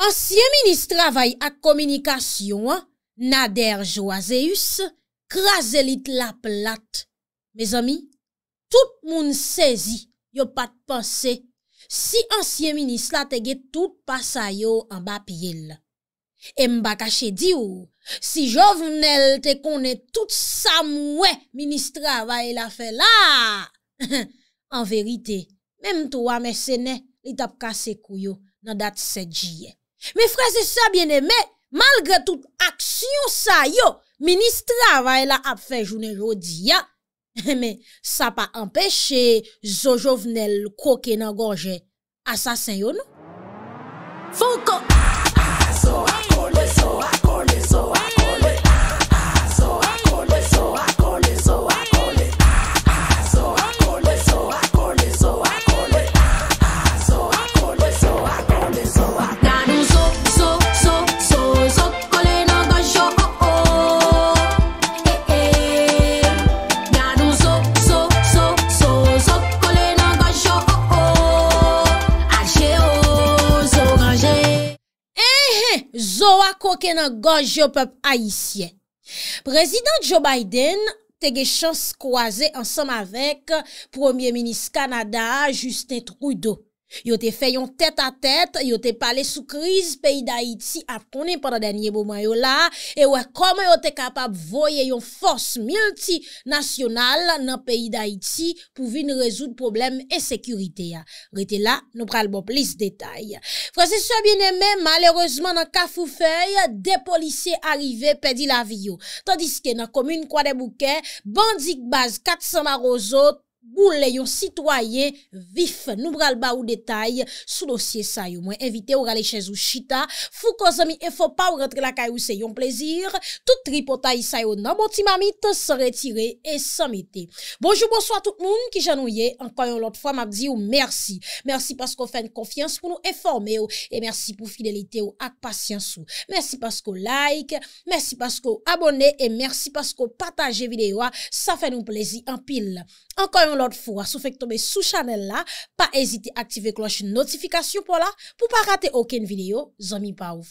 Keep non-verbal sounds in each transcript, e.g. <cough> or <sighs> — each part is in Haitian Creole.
Ansyen minis travay ak komunikasyon, Nader Joaseus, kraselit la plat. Mez ami, tout moun sezi, yo pat panse, si ansyen minis la te ge tout pasa yo an ba piyele. E mba kache di ou, si jovenel te kone tout sa mwe, minis travay la fe la. An verite, menm tou ame se ne, li tap kase kou yo, nan dat se djiye. Me fraze sa bien eme, malgre tout aksyon sa yo, ministra va e la ap fe jounen jodi ya, me sa pa empeshe zo jovenel koke nan gorje asasen yo nou. Foukou! Zowa kouken an gaj yo pep ayisyen. Prezident Joe Biden tege chans kouaze ansam avek Premier Ministre Kanada Justin Trudeau. Yo te fè yon tèt a tèt, yo te pale sou kriz, peyi da iti ap tounen pa da denye bo man yo la, e wè koman yo te kapap voye yon fòs milti nasyonal nan peyi da iti pou vi nou rezout problem e sekurite ya. Rete la nou pral bo plis detay. Fransè soye binemè, malèrezman nan kafou fèy, depolisey arrive pedi la viyo. Tandiske nan komoun kwa de bouke, bandik baz 400 marozot, boule yon citoyen vif. Nous bral ba ou détail sous dossier sa yo. Moi invité ou rale chez ou chita. Fou zami et faut pas ou rentre la kayou se yon plaisir. Tout tripotaille sa yon nan bon mamite se retire et sans mette. Bonjour, bonsoir tout le monde qui janouye. Encore une autre fois m'a dit ou merci. Merci parce qu'on fait une confiance pour nous informer ou. et merci pour fidélité ou ak patience ou. Merci parce qu'on like, merci parce qu'on abonne et merci parce qu'on partage vidéo. Ça fait nous plaisir en pile. Encore l'autre fois, sous fait tomber sous channel là, pas hésiter à activer cloche notification pour là, pour pas rater aucune vidéo, zami pas ou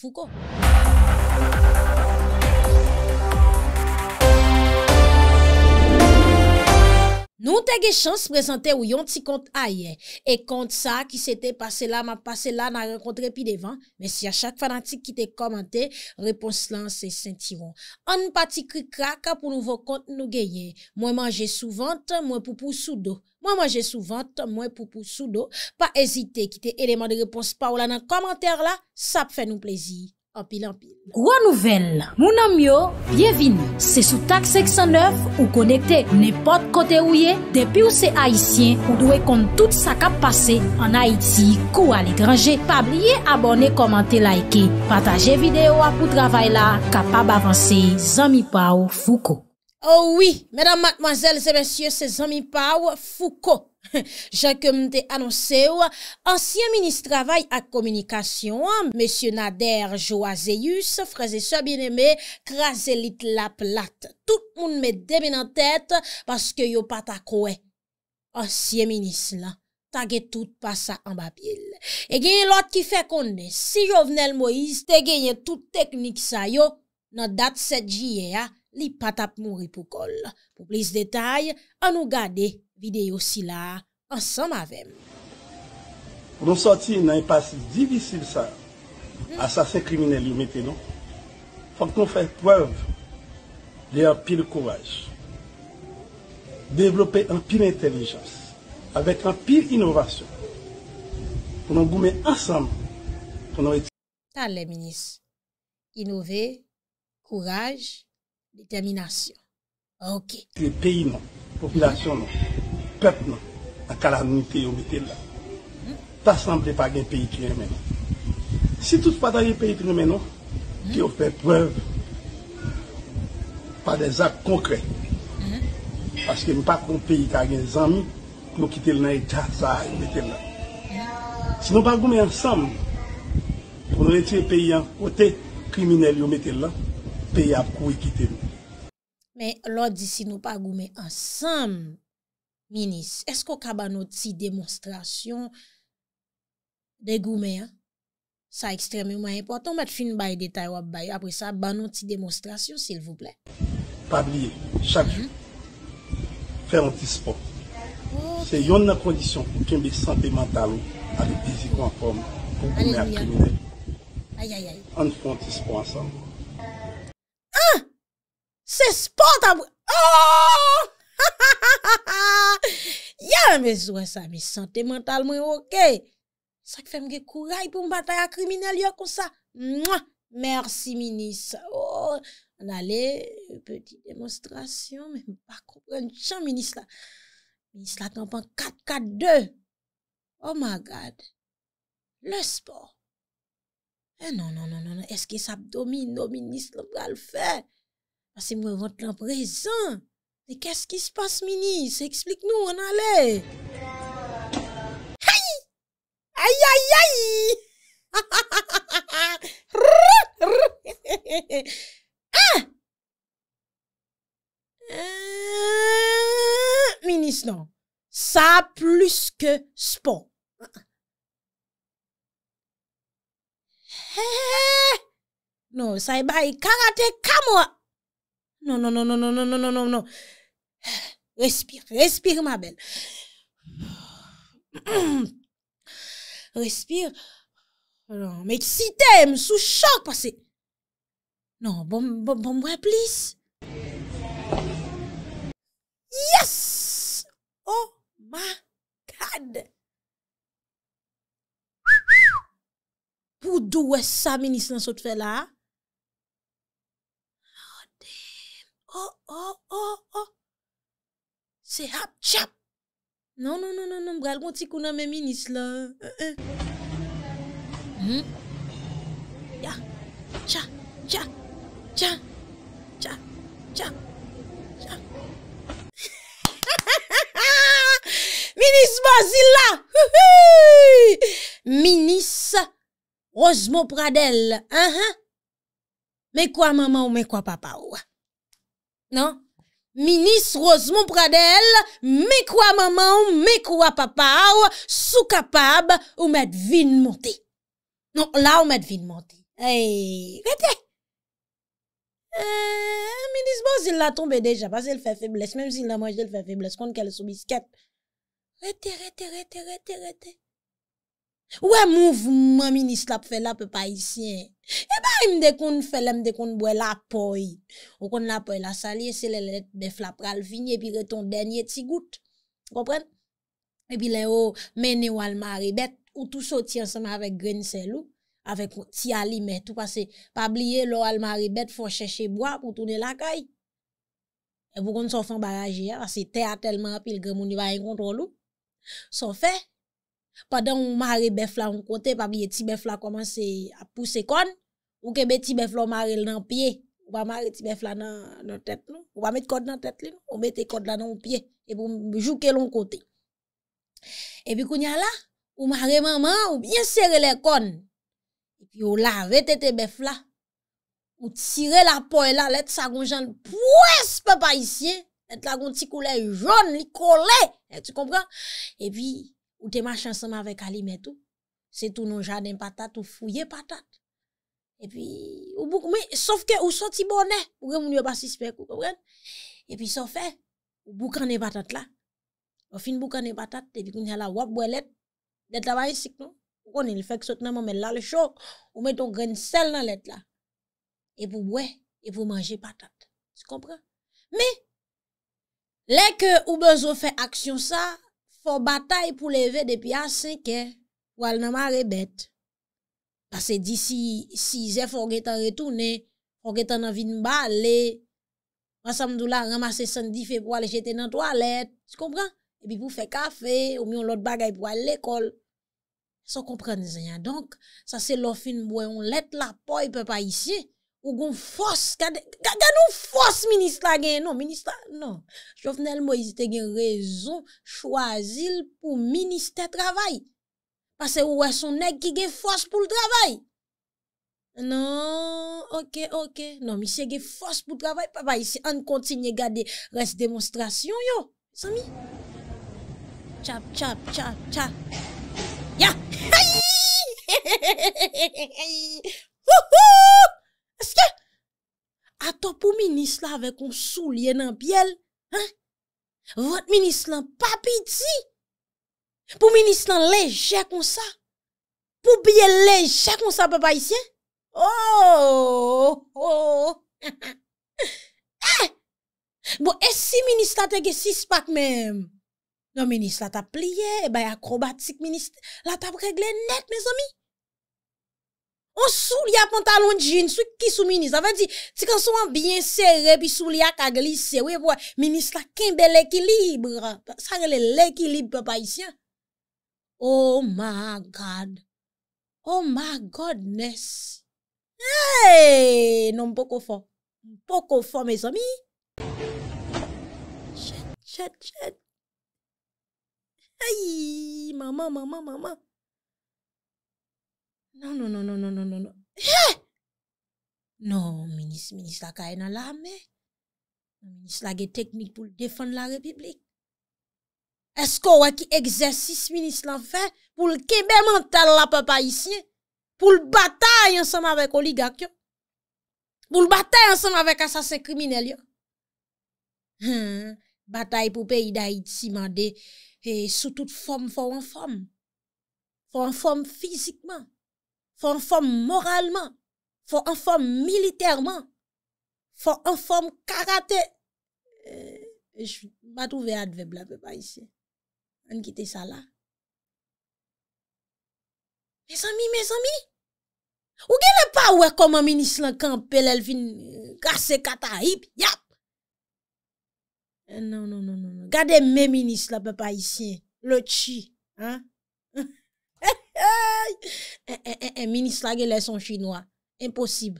Nou te ge chans prezante ou yon ti kont a ye. E kont sa ki se te pase la ma pase la na rekontre pi devan. Men si a chak fanantik ki te komante, repons lan se sentiron. An pati kri kra ka pou nouvo kont nou ge ye. Mwen manje souvant, mwen poupou sou do. Mwen manje souvant, mwen poupou sou do. Pa ezite ki te eleman de repons pa ou la nan komante la, sap fe nou plezi. Gwa nouvel, mounan myo, byevini, se sou tak 609 ou konekte nepot kote ouye, depi ou se Haitien ou dwe kon tout sa kap pase an Haiti kou ale grange, pabliye abone komante laike, pataje videyo apou travay la kapab avanse Zami Pau Fouko. Oh Ouwi, menan matmazel zemensye se Zami Pau Fouko. Je ke mte anonse ou, ansyen minis travay ak komunikasyon, M. Nader Joazeyus, fraze so bin eme, kraselit la plat. Tout moun me demen an tet, baske yo pata kowe. Ansyen minis la, tagetout pasa an babil. E genye lot ki fe konde, si jovenel Moïse te genye tout teknik sa yo, nan dat se djiye ya, li patap mouri pou kol. Pou plis detay, anou gade. videyo si la ansam avem. Pounon soti nan yi pasi divisib sa hmm. asasin kriminelli meteno fok nou fèk poev dey apil kouwaj. Devlopè anpil entelijans avèk anpil inovasyon pou nou boume ansam pou nou eti. Tade le minis. Inove, kouwaj, determinasyon. Ok. Le peyi nan, populasyon nan. pep nan akala nou ite yon bete la. Ta sanble pa gen peyi kine menon. Si tout pa da gen peyi kine menon, ki yo fe preb, pa de zak konkre. Paske mi pa kon peyi ka gen zami, nou kite l nan yon dja sa yon bete la. Si nou pa goume ansam, pou nou ete yon peyi an, kote krimine yon bete la, peyi ap kou yon kite l. Men lodi si nou pa goume ansam, Minis, esko ka ba nou ti demonstrasyon de goume? Sa ekstremement important. Met fin bay detay wap bay. Apre sa, ba nou ti demonstrasyon, s'il vous plaît. Pablie, chakvi, fè l'anti-sport. Se yon nan kondisyon pou kembe santé mental ou ale fiziko an form pou goume an krimine. An fè l'anti-sport ansan. Ah! Se sport apou! Ah! Ha ha ha ha ha ha ha! Ya, me zwa sa, me sante mental mwen woke. Sak fem ge kou ray pou m bataya krimine lyo kon sa. Mwa! Mersi, minis. Oh, an ale, peti demonstrasyon, me bakou ren chan, minis la. Minis la tanpan 4-4-2. Oh my God! Le sport! Eh nan nan nan nan nan! Eske sa domine, no minis lom pral fè! Asi mwen vant lan prezant! E kesk ki s'pas, Minis? Eksplik nou, an ale. Hai! Hai, hai, hai! Ha, ha, ha, ha, ha, ha! Rr, rr, he, he, he, he! Ha! Eee, Minis, nan. Sa plus ke spon. Ha, ha, ha, ha, ha, ha! He, he, he, he, he, he! Non, sa e bay karate kamwa! Non, non, non, non, non, non, non, non, non, non! Respire, respire mabèl <clears throat> Respire Mèk si tem, sou chok pase Non, bon mwen bon, bon, bon, plis Yes Oh my god Poudou wè sa menis nan sot fè la Oh damn Oh oh oh oh Se hap, tchap! Nononononon, non, non, non, mbral gonti kou nan men minis la. Hè eh, eh. hè! Hmm? <laughs> Minis mwazila! Minis! Rozmopradel! Uh-huh. Mè kwa mama ou mè kwa papa ou? Non? Minis Rosemont Pradel, mè kwa maman, mè kwa papa, sou kapab ou mèd vin monti. Non, la ou mèd vin monti. Eyy, rete! Eyy, eh, Minis Boss, il la tombe deja, pas el fe feblesse, mèm si il nan manje el fe feblesse, konn kèl sou bisket. Rete, rete, rete, rete, rete. Ouè moun foun moun moun moun nis lap fè la pe pa isyen. E ba mdekon fè la mdekon bwe la poy. Ou kon la poy la salye se le let be flap ral viny e pi reton denye ti gout. Kopren? E pi le ou meni ou al mare bet. Ou tou soti ansama avek grense lou. Avek ti alime tout pase. Pa bliye lou al mare bet fò chèche boa pou tounen la kay. E pou kon sou fè barajye. Ase te atelman apil kè mouni va yon konton lou. Sou fè. pendant on marre ben, bœuf là on côté pas bien petit bœuf là commencé à pousser con ou que petit bœuf là marre dans pied ou pas marre petit bœuf là dans dans tête non ou pas mettre corde dans tête là on mettait corde là dans pied et pour jouer l'on côté et puis qu'on y a là ou marre maman ou bien serrer les con et puis on lave tête bœuf là ou tirer la peau là l'être ça gon jeune pouess papa ici la gon petit couleur jaune li collé eh, tu comprends et puis ou te marche ensemble avec mais tout. C'est tout nos jardins patate ou fouiller patate. Et puis, ou bouk, mais, sauf que ou sorti bonnet, ou mon yo pas suspect, ou comprenez? Et puis, sauf fait, ou boucané patate là. Ou fin boukane patate, et puis, a la wap boilet, d'être là ba ici, non? on il fait que sot nan maman là le choc, ou met ton grain sel dans l'être là. Et pour boire, et pour manger patate. Tu comprends? Mais, là que ou besoin fait action ça ou batay pou leve depi a 5e pou al nan marebet pase di si si zef ou getan retoune ou getan nan vin bale masam dou la ramase sandi fe pou al jete nan toalet, se kompran epi pou fe kafe, ou mion lot bagay pou al lekol se kompran zanya, donk sa se lo fin mbwen ou let la po e pe pa isye Ou gon fos. Gade nou fos ministra gen. Non, ministra, non. Chofnel Moise te gen rezon chwazil pou minister travay. Pase ou wè son neg ki gen fos pou l travay. Non, ok, ok. Non, mi se gen fos pou travay. Pa bay, si an konti nye gade res demonstrasyon yo. Somi? Tchap, tchap, tchap, tchap. Ya! Hai! Ou, ou! Eske, ato pou minis la avek kon sou liye nan biel, vot minis lan pa bidzi, pou minis lan leje kon sa, pou biel leje kon sa pe ba isyen. Oh! oh. <laughs> Eh! Bo e si minis la tege sis pak men, yo non, minis la ta pliye, e bay akrobatik minis la ta pregle net me zomi. On sou li a pantalon djin, sou ki sou minis. A ve di, ti kan sou an byen sere, pi sou li a kagli sere. Ou e vwa, minis la kenbe l'ekilibre. Sa re le l'ekilibre pa pa isyan. Oh my God. Oh my Godness. Hey! Non mpoko fò. Mpoko fò, me somi. Ched, ched, ched. Ay! Mama, mama, mama. Non, non, non, non, non, non, non, non. Eh! Non, minis, minis la ka enan la, me. Non, minis la ge teknik pou l defon la republik. Esko wè ki egzersis, minis la fè, pou l kebèm an tel la pepa isye, pou l batay ansan avèk oligak yo. Pou l batay ansan avèk asasen krimine li yo. Hmm, batay pou peyi da iti mande, e sou tout fòm fòm an fòm. Fòm an fòm fizikman. Fò an fòm moralman, fò an fòm militèrman, fò an fòm karate. Euh, J ba trouve adveb la pepa isye. An kite sa la. Me zami, me zami. Ou genè pa wè koma minis lankan pelel vin kase euh, kata hip yap. Euh, non, non, non. Gade mè minis la pepa isye, le chi. E, e, eh, e, eh, e, eh, mini slage lè son chinois. Imposib.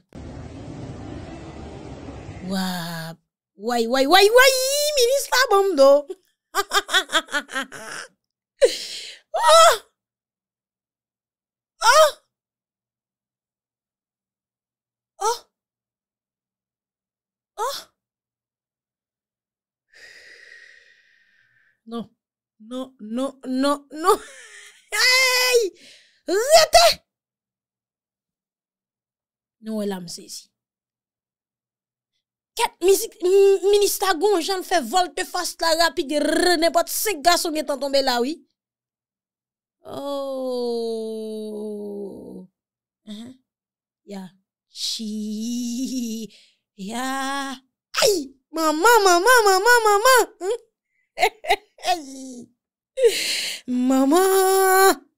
Wap. Woy, woy, woy, woy, mini slabom do. Ha, <laughs> ha, ha, ha, ha, ha. Oh! Oh! Oh! Oh! Oh! <sighs> No, no, no, no, no. <laughs> Eyyy! Rete! Nou e la mse si. Ket, minista gon, jan fè volte fas la rapi de rre, nepot se gaso mwen tan tombe la, wè? Oh! Ha? Uh-huh. Ya! Chi! Ya! Ay! Mama, mama, mama, mama! Ha? <laughs> Mama!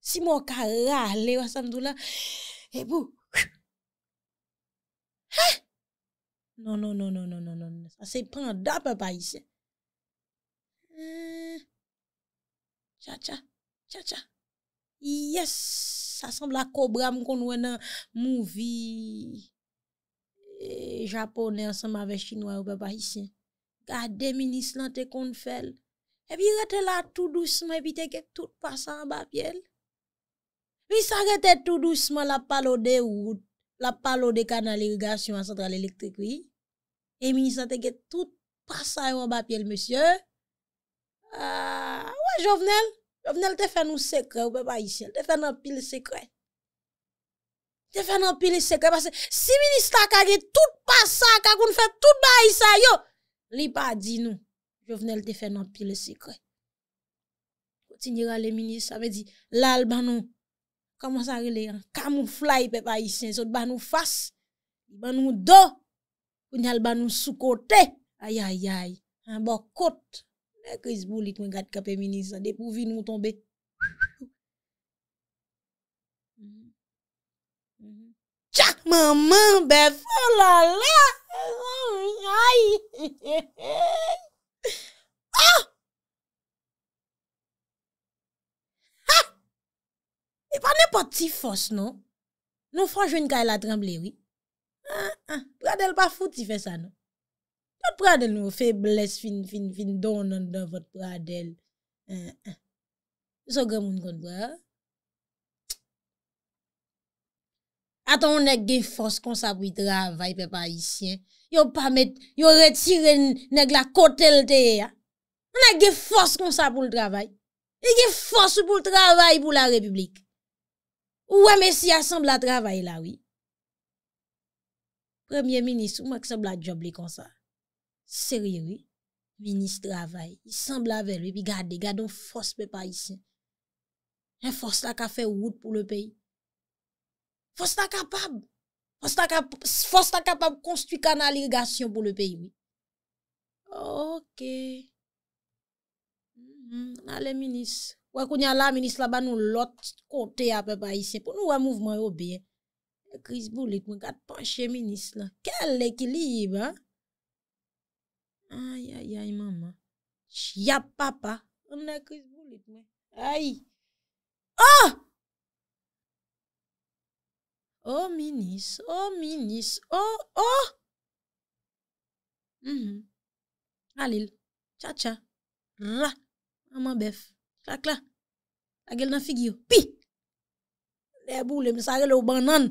Si mou ka rale wa samdou la. E pou. Ha! Non, non, non, non, non, non, non, non. Sa se pen da pe pa isen. Cha, cha. Cha, cha. Yes! Sa semb la kobra moun kon wè nan mouvi e, japonè ansan ma ve chinois ou pe pa isen. Ga deminis lan te kon fel. E pi rate la tout douceman e pi teke tout pasan ba pyele. Vi s'arete tout douceman la palo de ou, la palo de kanal irigasyon an sentral elektrik vi. E minisan teke tout pasa yon bapye l'mesye. Ah, ou an jovenel, jovenel te fe nou sekre ou be bayisyen, te fe nan pil sekre. Te fe nan pil sekre, basen si minisan kage tout pasa, kage ou n'fete tout bayisyen yo, li pa di nou, jovenel te fe nan pil sekre. Kama san rele yon kamuflay pe pa isen. Sot ban nou fass. Ban nou do. Pou nyal ban nou sou kote. Ayayay. An bo kote. Mè kriz boulik mwen gade kapè mini. Sade pou vin nou tombe. Tchak mè mè bev. Oh lala. Ayayay. Ah. E pa ne pot ti fos, non? nou? Nou fos jwen ka e la tremble, oui. Ha, ah, ha, pradel pa fout ti fè sa, nou? Tout pradel nou febles fin, fin, fin, donan do vòt pradel. Ha, ah, ah. ha. Yon so gè moun kondwa, ha? Aton, yon ne gè fos kon sa pou yi travay, pepa, yi sien. Yon pamet, yon retire nèk la kotel te, ya. Yon ne gè fos kon sa pou yi travay. Yon ne gè fos pou yi travay pou la republik. Ouè mè si y a sembl a travay la, wè. Premier minis, ou mè ki sembl a job lè kon sa? Se riri, minis travay, sembl a vel, wè, pi gade, gade, on fos pe pa y si. Y a fos la ka fè wout pou lè peyi. Fos la kapab, fos la kapab, fos la kapab konstwi kanaligasyon pou lè peyi, wè. Ok. Mm-hmm. Ale, minis. Wè koun yal la minis la ban nou lot kote apè pa isè. Poun nou wè mouvman wè obè. Mè kriz bulit mè. Gat panche minis la. Kè lè kilibè. Ay, ay, ay, mama. Chia papa. Mè kriz bulit mè. Ay. Oh! Oh, minis. Oh, minis. Oh, oh! Mm-hmm. Halil. Cha-cha. Mwa. Mama bef. Chak la, a gel nan figyo. Pi! Le e bou, le msare le ou ban nan.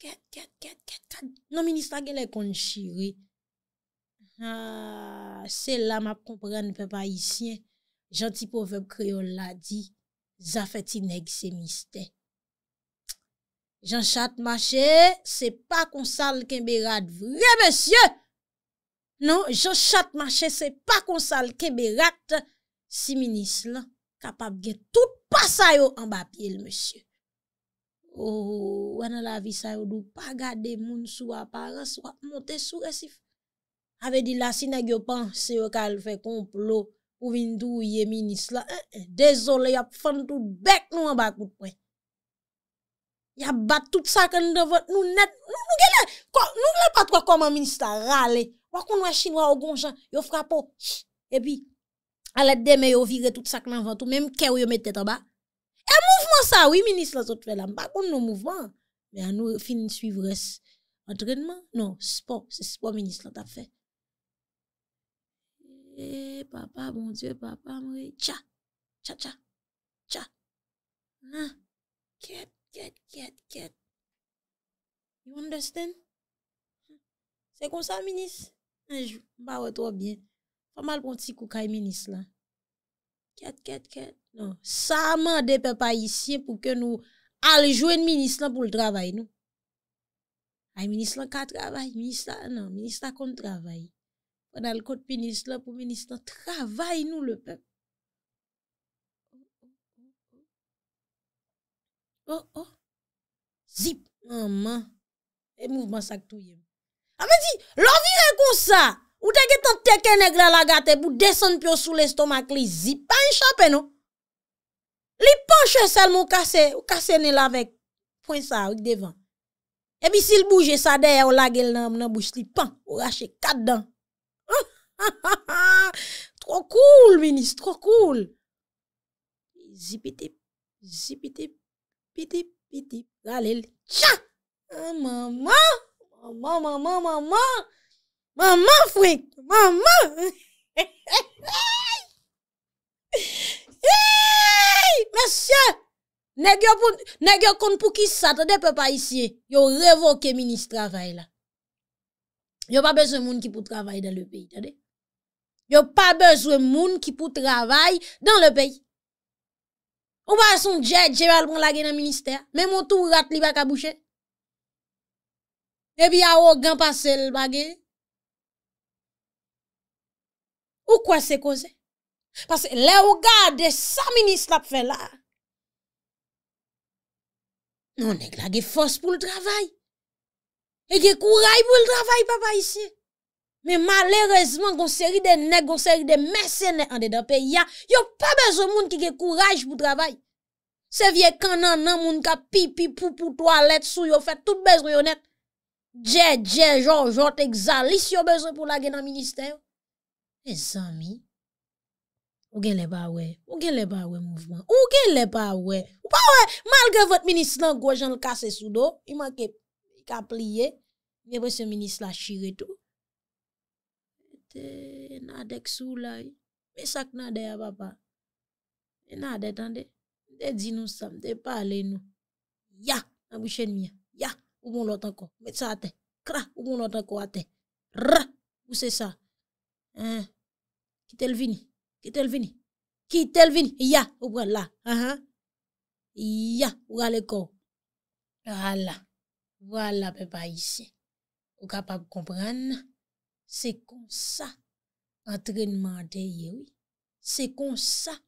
Ket, ket, ket, ket, kak. Non, minis, ta gel e kon chiri. Se la map kompren pe pa isyen. Janti povem kreol la di. Zafeti neg se miste. Jan chat mache, se pa konsal ken be rad vre men sye. Non, joshat man chese pa konsal kebe rat si minis la kapap gen tout pa sayo an bapye l'monsye. O, wè nan la vi sayo dou pa gade moun sou aparan, sou ap motè sou resif. Awe di la sinagyo pan se yo kal fe komplo pou vin dou ye minis la. Dezole, yap fan tout bek nou an bap koupwen. Yap bat tout sa kan devote nou net, nou genè, nou genè patwa koman minis la rale. qu'on est chinois au gonjan, yo frappe. <sniffs> Et puis, à la demain, yo vire tout ça dans avant tout, même kè ou yo mette en bas. Et mouvement ça, oui, ministre, la fait là, pas pour nos mouvements. Mais à nous, fin suivre entraînement. Non, sport, c'est sport, ministre, la fait. Eh, papa, bon Dieu, papa, moi, tcha, tcha, tcha, tcha. non get get get You understand? C'est comme ça, ministre. Anjou, mba wè tro byen. Poma lponti kouk ay menislan. Kèt, kèt, kèt. Non, sa man de pe pa yisye pou ke nou aljouen menislan pou l travay nou. Ay menislan ka travay? Menislan, nan, menislan kon travay. Pona lkot penislan pou menislan. Travay nou le pe. Oh oh, oh, oh. Zip, man, man. E mouvman sak tou yèm. Amè di, lò virè kon sa, ou teke tan teke negre lagate, pou desen pyo sou l'estomak li, zipan chanpe nou. Li pan chen sel mou kase, ou kase ne lavek, pon sa ouk devan. Ebi si l'bouje sa deyè, ou lagel nan mou nan bouch li pan, ou rache kat dan. Tro koul, menis, tro koul. Zipitip, zipitip, pitip, pitip, gale li, tcha! An maman! Maman, maman, maman. Maman, Frank. Maman. <laughs> Monsieur. Nèg yo pou nèg yo kon pou ki ça peuple ici. Yo révoqué ministre travail là. Yo pas besoin moun ki pou travail dans le pays, tande. Yo pas besoin moun ki pou travail dans le pays. Ou pas son jet, j'ai pas le bon la dans ministère. Même mon tour rat li pas ka boucher. Ebi a ogan pa sel bagye. Ou kwa se koze? Pas le ogan de sa minis la pfe la. Non neg la ge fos pou l trabay. E ge kouray pou l trabay papa isi. Me malerezman gonseri de neg, gonseri de mersene ande da pe ya. Yo pa bez o moun ki ge kouray pou trabay. Se vie kan nan nan moun ka pipi, pupu, toalet, sou yo fet tout bez ryonet. Dje, dje, jor, jor, te gzali si yo bezon pou lage nan minister. Desan mi. Ou gen le ba we? Ou gen le ba we mouvment? Ou gen le ba we? Ou pa we? Malge vote minister lan gojan l kase sou do, iman ke, i ka pliye, mene vwe se minister la shire to. Te, nadek sou la, me sak nade a baba. E nade tan de, de di nou sam, de pale nou. Ya, nan bwishen mi, ya. Ou goun nou tankou? Met sa ate. Kra. Ou goun nou tankou ate? Ra. Ou se sa? Ha? Ki tel vini? Ki tel vini? Ki tel vini? Ya. Ou goun la? Ha? Ya. Ou goun le kou? Wala. Wala pe pa isi. Ou goun pa kou kompran? Se kon sa? Antrenman de yon. Se kon sa?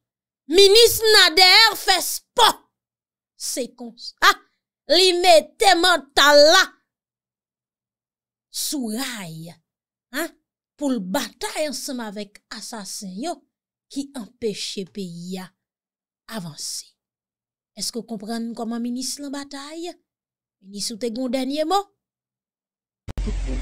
Minis nader fes po! Se kon sa? Ha? Ah! Li me teman ta la. Sou ray. Ha? Poul batay ansama vek asasen yo. Ki empeshe peya. Avansi. Eske kompren koman minis lan batay? Minis ou te goun denye mo? Tout bon.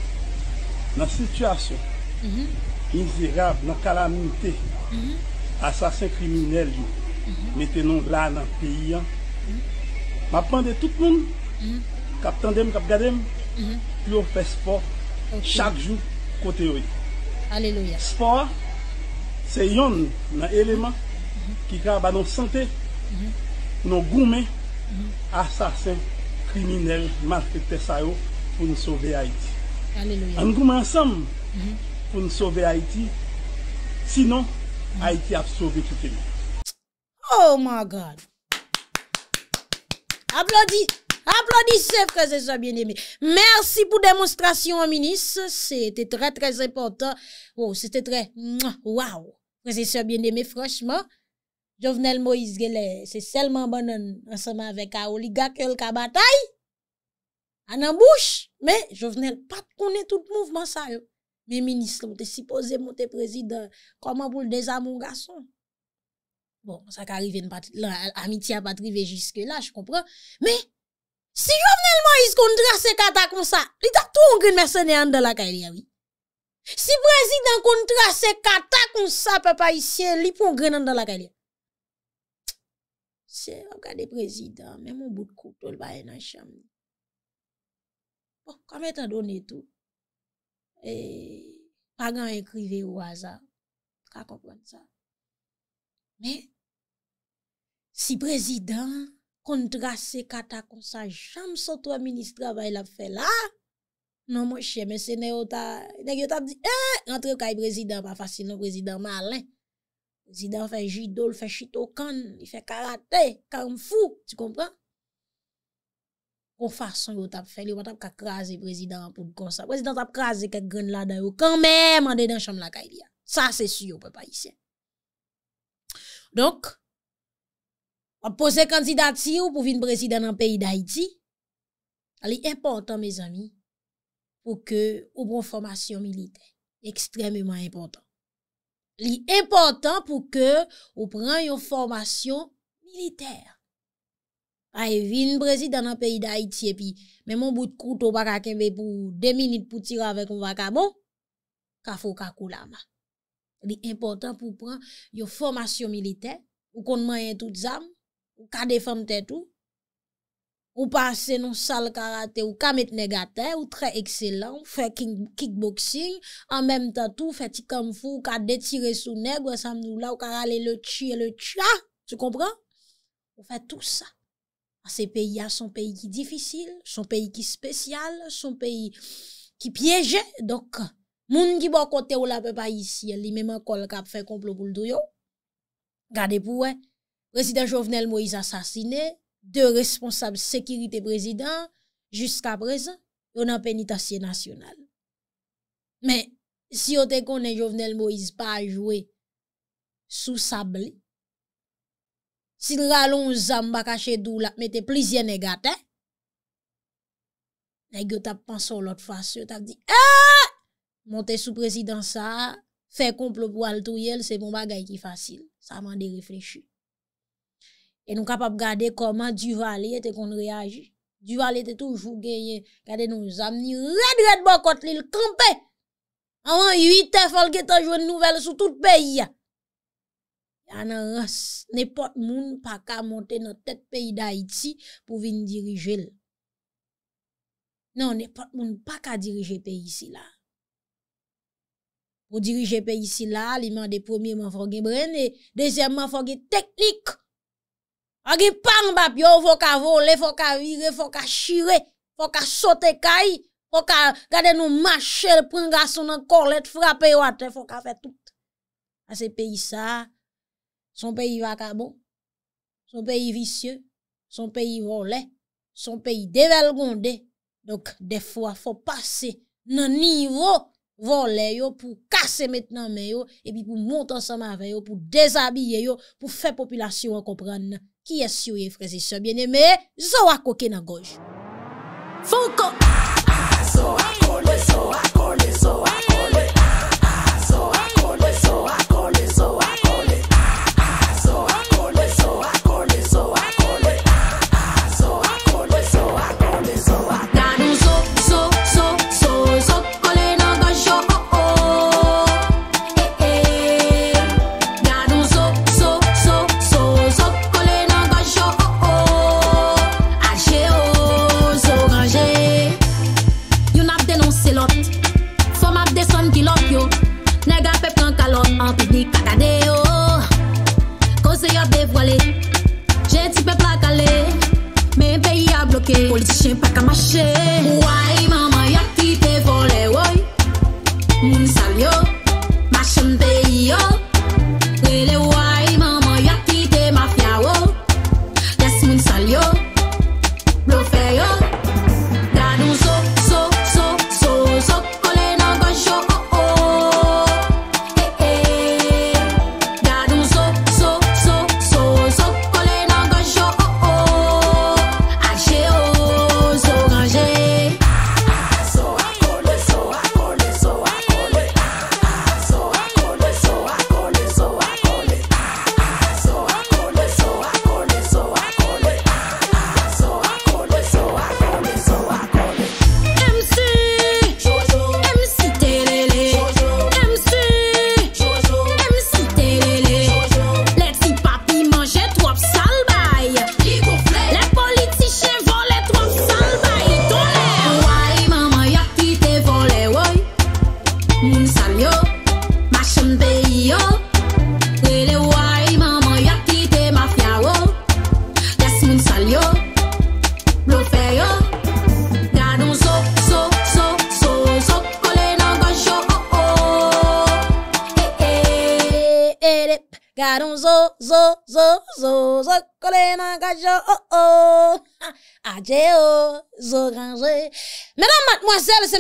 Nan sityasyon. Mm-hmm. Inzirab nan kalaminite. Mm-hmm. Asasen krimine li. Mm-hmm. Metenon vla nan peya. Ha? Ma pande tout moun, mhm. kap tandem, kap gadem, pou mhm. yo fe sport, chak jou, kote yo e. Aleluya. Sport, se yon nan eleman, mhm. ki ka banon sante, nou goume, asasen, kriminel, maske te sayo, pou nou sove Haiti. Aleluya. An goume ansam, pou nou sove Haiti, sinon, Haiti ap sove tout moun. Oh my God! Applaudis. Applaudissez, frères et sœurs bien-aimés. Merci pour la démonstration, ministre. C'était très, très important. Oh, c'était très, wow. Frères et sœurs bien aimé, franchement, Jovenel Moïse c'est seulement bon ensemble avec Aoliga qui a bataille. En bouche. Mais Jovenel, pas connaître tout mouvement ça, Mais ministre, êtes supposé monter président. Comment vous le mon garçon? Bon, ça qui arrive, l'amitié n'a pas arrivé jusque-là, je comprends. Mais, si Jovenel Moïse contre ils kata comme ça, il a tout un grand mercenaire dans la galerie oui. Si le président contre ces kata comme ça, papa ici, il prend un grand dans la galerie C'est, de président, même au bout de couteau, il va aller dans la chambre. Bon, comme étant donné tout, et, pas grand écrivait au hasard, qu'à comprends ça. Mais, Si prezidant kontra se kata kon sa jam so to a minis travay la fe la, nan mwen cheme se ne yo ta, den yo ta di, eh, yon tre yo kwa prezidant pa fasi nan prezidant malen. Prezidant fe jidol, fe chito kan, fe karate, karam fou, ti kompran? Pon fason yo ta fe, yo patap ka kraze prezidant pou kon sa. Prezidant ta kraze kek gren la da yo, kanmen mande den chanm la ka ili ya. Sa se si yo pe pa yi se. Donk, Po se kandidati ou pou vin brezi dan an peyi d'Haïti, li important, me zami, pou ke ou bon formasyon milite. Ekstremement important. Li important pou ke ou pran yon formasyon milite. A e vin brezi dan an peyi d'Haïti, epi men moun bout koutou baka kembe pou de minute pou tira avek mou baka, bon, ka fokakou la ba. Li important pou pran yon formasyon milite, ou kon mwen yon tout zam, Ou kade fèm tè tou. Ou panse nou sal karate ou kamet negate ou tre ekselan. Ou fè king kickboxing. An mèm tan tou fè ti kam fou. Ou kade detire sou negwe sam nou la. Ou karale le tchi e le tchi la. Se kompran? Ou fè tout sa. A se peyi a son peyi ki difisil. Son peyi ki spesyal. Son peyi ki pyeje. Dok moun ki bo kote ou la pe pa yisi. Li mèman kol kap fè komplo pou l'dou yo. Gade pou wè. Prezident Jovenel Moïse asasine, de responsable sekirite prezident, jusqu'a prezant, yon apenitasyen nasyonal. Men, si yo te konen Jovenel Moïse pa jwe, sou sabli, si raloun zambakache dou la, mette plizye negate, nan yo ta panso lot fasyo, ta ki di, aaaah, monte sou prezident sa, fe komple pou al tou yel, se bon bagay ki fasyl, sa man de refrechu. Et nous capables de garder comment Duvalier était qu'on réagit. Duvalier était toujours gagné. Regardez nous, amis, red red bon côté l'île campé. Avant 8 heures, faut que joué une nouvelle sur tout le pays. N'importe moun pas qu'à monter dans tête pays d'Haïti pour venir diriger. Non, n'importe moun pas qu'à diriger pays ici là. Pour diriger pays ici là, il m'a des premièrement faut gen brain et deuxièmement faut gen technique. On faut pang bap yo voler, il faut virer, il faut chirer, il faut sauter kay, faut ka gade nou marcher un garçon dans kòlèt frape yo atè tout. A ce pays ça, son pays vagabond, son pays vicieux, son pays volé, son pays dévergondé. Donc des fois faut passer nan niveau volé yo pour casser maintenant mais yo et puis pour monter ensemble avec yo pour déshabiller yo pour faire population comprendre. Ki yas yoy enfrezi sobyen eme, zowa koke nan goj. Fonko! compliqué, politicien pas qu'à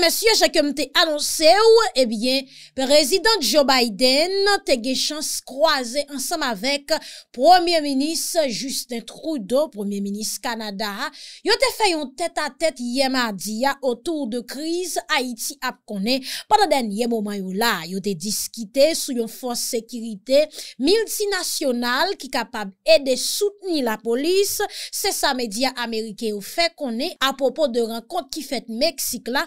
monsieur, je m'te annoncé ou, eh bien, président Joe Biden, te la chance croiser ensemble avec premier ministre Justin Trudeau, premier ministre Canada. Ils ont fait un tête à tête hier mardi, autour de crise Haïti a connu pendant dernier moment yo là. discuté sur une force sécurité multinationale qui capable de soutenir la police. C'est ça, média américain au fait qu'on est à propos de rencontre qui fait Mexique là,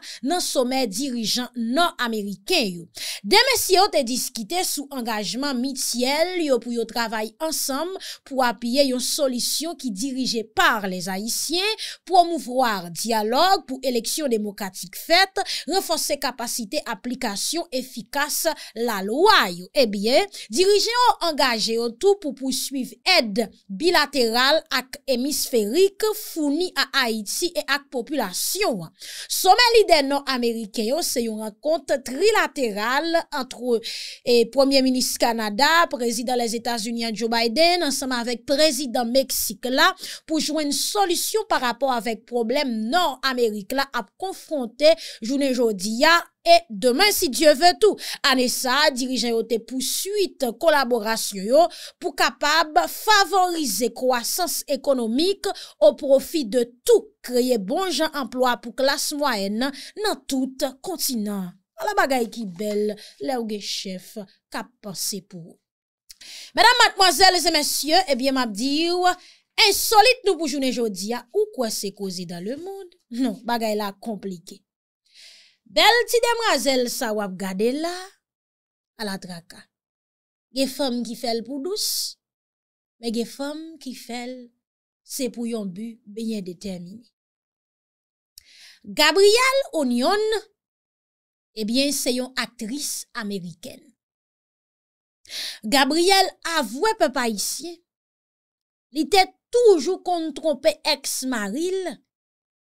Somme dirijan nan Amerikeyo. Deme si yo te diskite sou engajman mitiel yo pou yo travay ansam pou apye yon solisyon ki dirije par les Haitien pou mouvroar eh dialog pou eleksyon demokratik fet, refonse kapasite aplikasyon efikas la loay. Ebyen, dirijan yo engaje yon tou pou pousuiv ed bilateral ak emisferik founi a Haiti e ak populasyon. Somme lider nan Amerikeyo Oh, c'est une se trilatérale entre le premier Premier Ministre Canada, président des états unis Joe Biden, ensemble avec président président Mexique pour jouer une solution par rapport avec problème nord à la à jour journée E deman si Diyo ve tout, ane sa dirijen yo te poussuit kolaborasyon yo pou kapab favorize kwasans ekonomik ou profi de tout kreye bon jan emplwa pou klas moyen nan tout kontinant. A la bagay ki bel, le ouge chef, kap panse pou. Medan matmoazel, lese mensyon, ebyen map diyo, insolite nou pou jounen jodi ya ou kwa se kozi dan le moun. Non, bagay la komplike. Bel ti dem razel sa wap gade la, ala draka. Ge fom ki fel pou dous, me ge fom ki fel se pou yon bu benye detemini. Gabriel Oñon, e eh bien se yon aktris Ameriken. Gabriel avwe pe pa isye, li te toujou kontrompe ex-maril,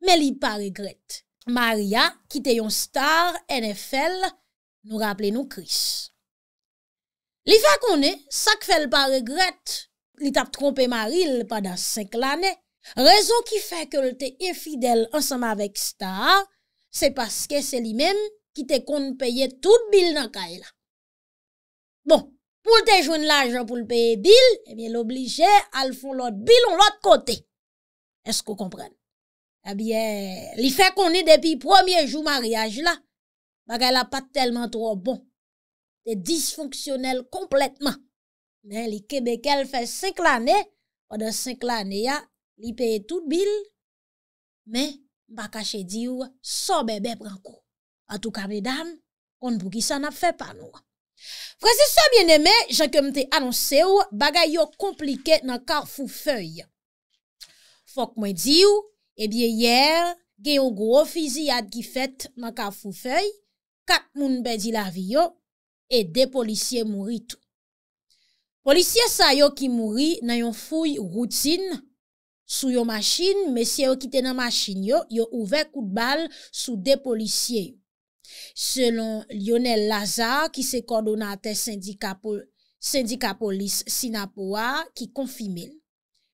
me li pa regret. Maria, ki te yon star NFL, nou rappele nou Chris. Li fe konen, sak fel pa regret, li tap trompe Maril pa dan 5 lane, rezon ki fe ke l te infidel ansama vek star, se paske se li men ki te konen peye tout bil nan kaela. Bon, pou l te joun la jan pou l peye bil, e mi l oblije al fon lot bil on lot kote. Esko kompren? Ebyen, eh li fe konen depi promyen jou maryaj la, bagay la pat telman tro bon. Te dysfonksyonel kompletman. Men, li kebekel fe synk lanen, wadè synk lanen ya, li peye tout bil. Men, baka che diyo, so bebe prankou. An tou kamedan, konpou ki sa nap fe panou. Fransi sa mwen eme, jan ke mte anonse ou, bagay yo komplike nan kar fou fey. Fok mwen diyo, Ebyen yer, gen yon gro fizi at gifet maka fufey, kat moun bedi lavi yo, e de polisye mouri tou. Polisye sa yo ki mouri nan yon fuy goutin sou yo masin, me si yo kite nan masin yo, yo ouve kout bal sou de polisye. Selon Lionel Lazar ki se kordonate sindika polis Sinapowa ki konfime l.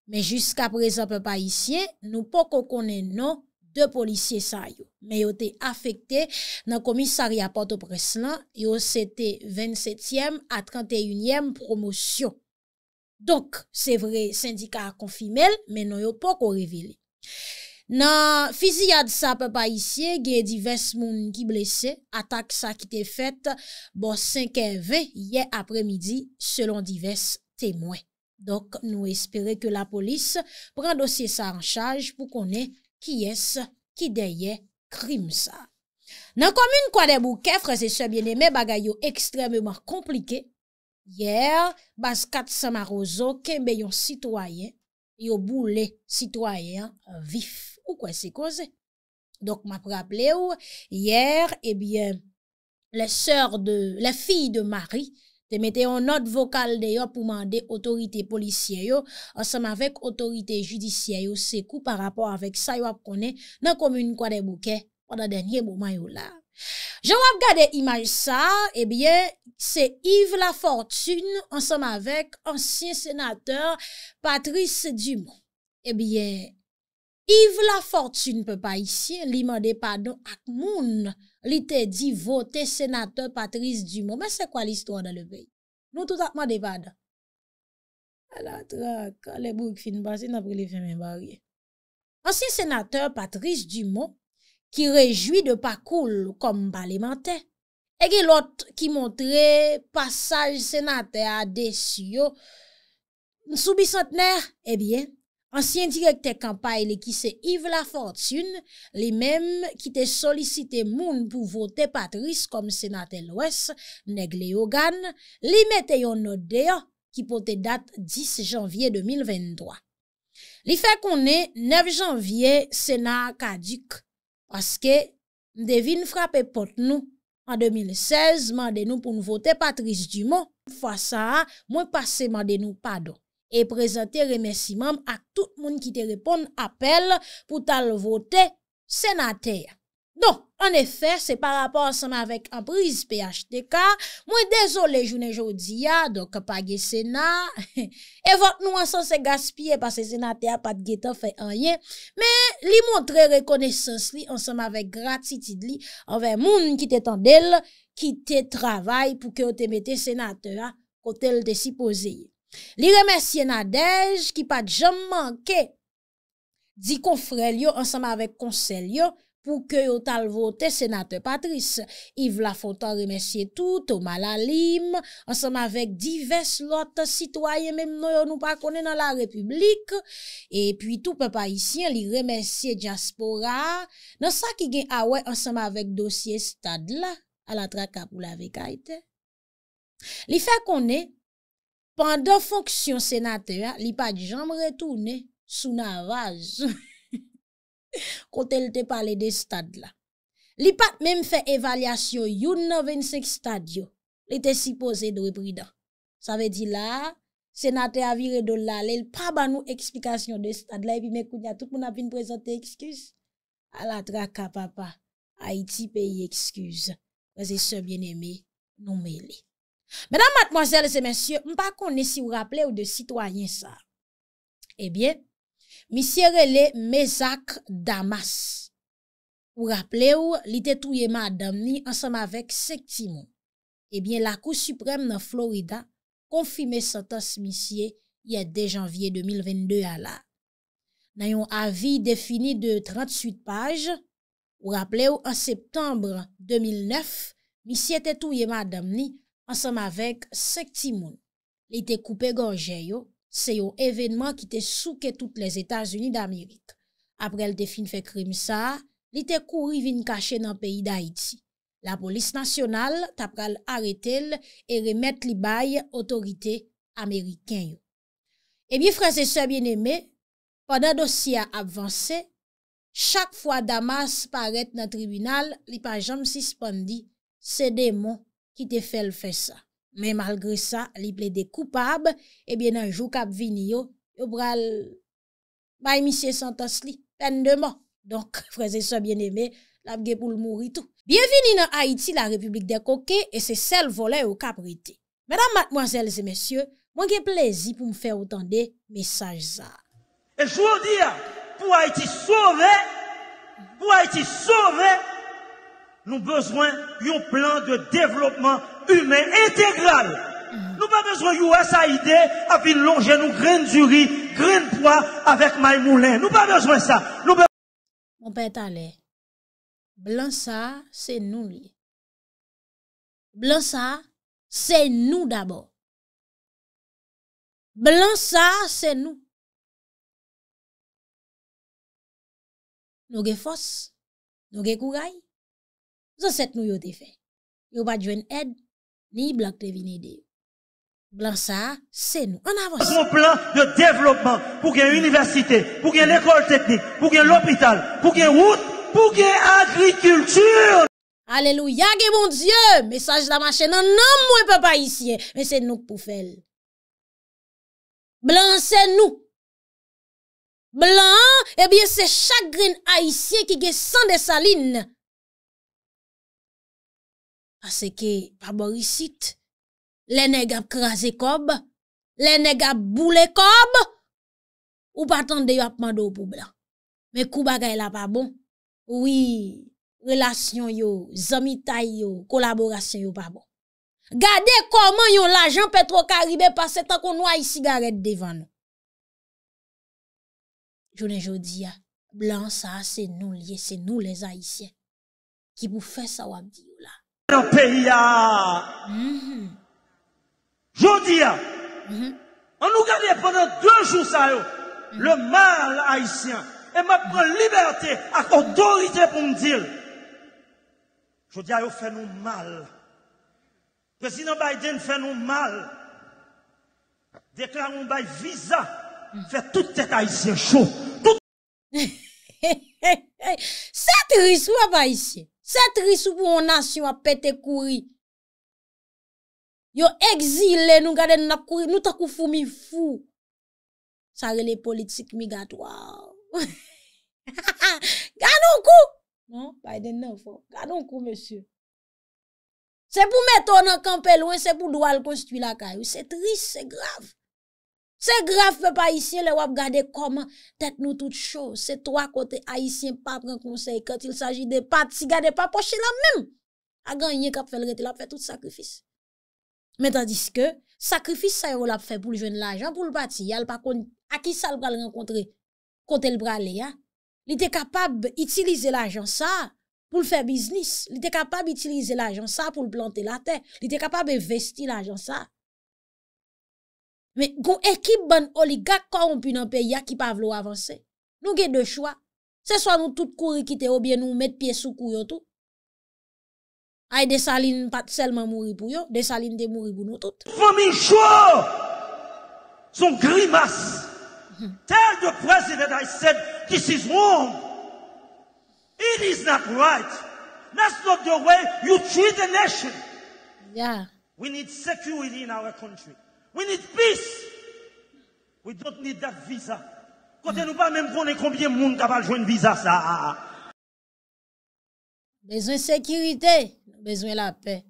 Men jiska prezant pe pa isye, nou poko konen nou de polisye sa yo. Men yo te afekte nan komisari apote presna, yo sete 27e a 31e promosyon. Donk, se vre syndika konfimel, men nou yo poko revele. Nan fizi yad sa pe pa isye, gen yon divers moun ki blese, atak sa ki te fet bo 5e 20 ye apre midi selon divers temwen. Donk nou espere ke la polis pren dosye sa an chaj pou konen ki es, ki deye krim sa. Nan komoun kwa de bou kefre, se se biene, me bagay yo ekstremement komplike. Yer, bas kat sa marozo, kembe yon sitwayen, yon boule sitwayen, vif ou kwa se koze. Donk ma praple ou, yer, ebyen, eh la fiye de mari, Te mette yon not vokal deyo pou mande otorite policye yo. Ansem avèk otorite judisye yo se kou par rapor avèk sa yo ap konen nan komoun kwa de bouke. Pwa da denye bouman yo la. Jou ap gade imaj sa, ebyen se Yves Lafortune ansen avèk ansyen senateur Patrice Dumont. Ebyen Yves Lafortune pe pa isyen li mande padon ak moun nou. Li te di vote senatèr Patrice Dumont. Mè se kwa l'istwa dan le vey? Nou tout apman devada. Alat raka, le bouk fin basen apre li fè mè barye. Anse senatèr Patrice Dumont ki rejoui de pa koul kom balémente. E ki lot ki montre passage senatèr adesiyo soubisant nèr, ebyen. Eh Ansyen direkte kampaye li ki se Yves Lafortune, li menm ki te solisite moun pou vote patris kom senate lwes, neg le yogan, li mette yon odea ki pote date 10 janvye 2023. Li fe konen 9 janvye sena kadik aske mde vin frape pot nou an 2016 mande nou pou nou vote patris di moun fwa sa mwen pase mande nou padon. e prezante remesimam ak tout moun ki te repon apel pou tal vote senate. Don, an efè, se par rapor ansem avèk anprizi PHDK, mwen dezolè jounen joudiya, doke pa ge sena, evote <laughs> nou anse se gaspye pa se senate apat getan fè anyen, men li montre rekonesans li ansem avèk gratitid li anve moun ki te tandel, ki te travay pou ke o te mette senate a, potel te si poseye. Li remercier Nadège qui pas jamais manqué dit confrère ensemble avec conseil pour que yo tal sénateur Patrice Yves Lafontaine remercier tout Thomas Lalim ensemble avec diverses autres citoyens même nous nous pas connaît dans la République et puis tout peuple haïtien li remercier diaspora dans ça qui gagne awe ah ensemble avec dossier stade à la traque pour la vekaite. Li fait qu'on pandan fonksyon senate, ah, li pat jom retoune sou na vaj, <laughs> kontel te pale de stad la. Li pat menm fe evalasyon yon novensek stad yo, li te sipose de reprida. Sa ve di la, senate a vire do la, le l pa banou eksplikasyon de stad la, epi me kounya tout moun api n prezante ekskuse, ala tra ka papa, Haiti pe yi ekskuse, bezè se bien eme, nou me li. Menan matmozèles e mensyè, mpa kone si ou rappele ou de sitwayen sa. Ebyen, eh misye rele Mezak Damas. Ou eh rappele ou, li tetouye ma adamni ansam avek sektimon. Ebyen, lakou suprem nan Florida konfime santos misye yè de janvye 2022 ala. Nayon avi defini de 38 paje. Ou rappele ou, an septembre 2009, misye tetouye ma adamni. ansanm avek sekti moun. Li te koupe gorje yo, se yo evenman ki te souke tout les Etats-Unis d'Amerik. Aprel te fin fe krim sa, li te kouri vin kache nan peyi d'Haïti. La polis nasyonal tapral arete l e remet li baye otorite Ameriken yo. Ebi franse se bien eme, pwanda dosi a avanse, chak fwa damas paret nan tribunal, li pajam si spondi se demon ki te fèl fè sa. Men malgre sa, li ple de koupab, e bie nan jou kap vini yo, yo bral, bay misye santas li, pen de man. Donk, <laughs> freze sa bien eme, labge pou l'mou ritu. Bien vini nan Haiti, la Republik de Koke, e se sel vole ou kap riti. Mèdam matmoazèles et mèsyè, mwen ge plèzi pou m fè otan de mesaj za. E jwo di ya, pou Haiti souve, pou Haiti souve, Nou bezwen yon plan de devlopman humen entegral. Nou pa bezwen USAID apil longe nou gren zuri, gren pwa avèk maymoulè. Nou pa bezwen sa. Mwen peta le, blan sa se nou li. Blan sa se nou d'abo. Blan sa se nou. Nou ge fos, nou ge kougay. Zan set nou yo defen. Yo ba dwen ed, ni blan krevin edi. Blan sa, se nou. An avos. Blan de devlopman, pou gen universite, pou gen lekol teknik, pou gen lopital, pou gen wout, pou gen agrikulture. Aleluya ge bon die, mesaj la mache nan nan mwen pe pa isye. Men se nou pou fel. Blan se nou. Blan, e eh bie se chakren a isye ki ge san de sa lin. Paseke paborisit, lene gap krasi kob, lene gap boule kob, ou patan deyo apman do pou blan. Me kou bagay la pabon, oui, relasyon yo, zomitay yo, kolaborasyon yo pabon. Gade koman yo la jan petro karibè pase tanko nou ay sigaret devan nou. Jounen jodi ya, blan sa se nou liye, se nou le zaisyen ki pou fe sa wak diyo la. dans le pays. Mhm. Je dis, mhm. on nous gardait pendant deux jours ça, mhm. le mal haïtien. Et m'a liberté à autorité pour me dire. Je dis, il fait nous mal. Président Biden fait nous mal. Déclarons un visa. Fait toute tête haïtien chaud. Tout... <laughs> C'est triste, haïtien. Se tri sou pou ou nas yon apete kouri. Yo exil le nou gade nou ap kouri nou takou fomi fou. Sa rele politik migatoa. Gade <laughs> ou kou. Non, nan, pa yon nan fò. Gade ou kou, mèsyou. Se pou mèton nan kampe louen, se pou doual konstitui la kayou. Se tri, se grav. C'est grave, pas ici, le wap gade comment tête nous toute choses. C'est toi côté haïtien, pas prendre conseil quand il s'agit de pâtes. Si garder pas poche la même, a gagné fait fait tout sacrifice. Mais tandis que, sacrifice ça la fait pour le jeune l'argent, pour le parti, à qui ça le rencontrer, côté le bralé, ya. Il était capable d'utiliser l'argent ça pour faire business. Il était capable d'utiliser l'argent ça pour planter la terre. Il était capable d'investir l'argent ça. Me gou ekip ban oliga kwa ou pina pe ya ki pa vlo avanse. Nou gen de chwa. Se swa nou tout kouri kite ou bien nou met piye sou kou yo tout. Ay hmm. de salin pat selman mouri pou yo. De salin de mouri pou nou tout. Fomin chwa! Son grimas! Tell the president I said this is wrong. It is not right. That's not the way you treat the nation. We need security in our country. We need peace. We don't need that visa. Kote nou pa menm konen konbye moun kaval jwen visa sa. Bezwen sekirite, bezwen la pe.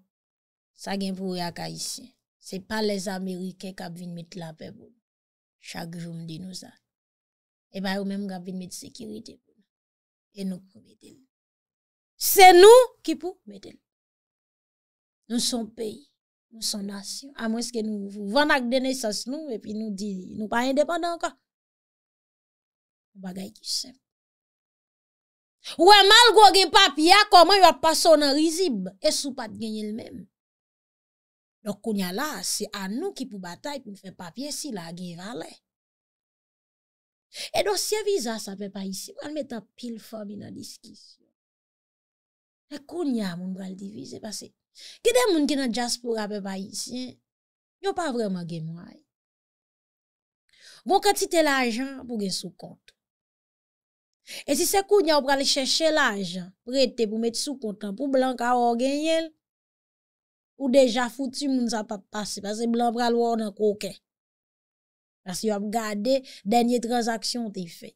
Sa gen pou re a ka isi. Se pa les Amerike kab vin met la pe pou. Chak jou mdi nou sa. E ba yo menm kab vin met sekirite pou. E nou pou mette pou. Se nou ki pou mette pou. Nou son pe. Nou sondasyon. A mweske nou vandak dene sas nou epi nou di nou pa indepan anka. Mwagay ki sep. Ouwe mal gwo gen papye akoman yon pason an rizib e sou pat genye l menm. Lò kounya la, se an nou ki pou batay pou fè papye si la genye valè. E do si aviza sape pa isi mwen metan pil fòm in an diskisi. Lò kounya mwen bral divize pasè Ki de moun ki nan jas pou rabe bayisyen, yo pa vreman gen mway. Bon katite l'ajan pou gen sou kont. E si se kou nyan ou prale chèche l'ajan, prete pou met sou kontan pou blan ka or gen yel, ou deja foutu moun sa pa pase, pase blan prale wò nan koke. Pase yo ap gade, denye transaksyon te y fe.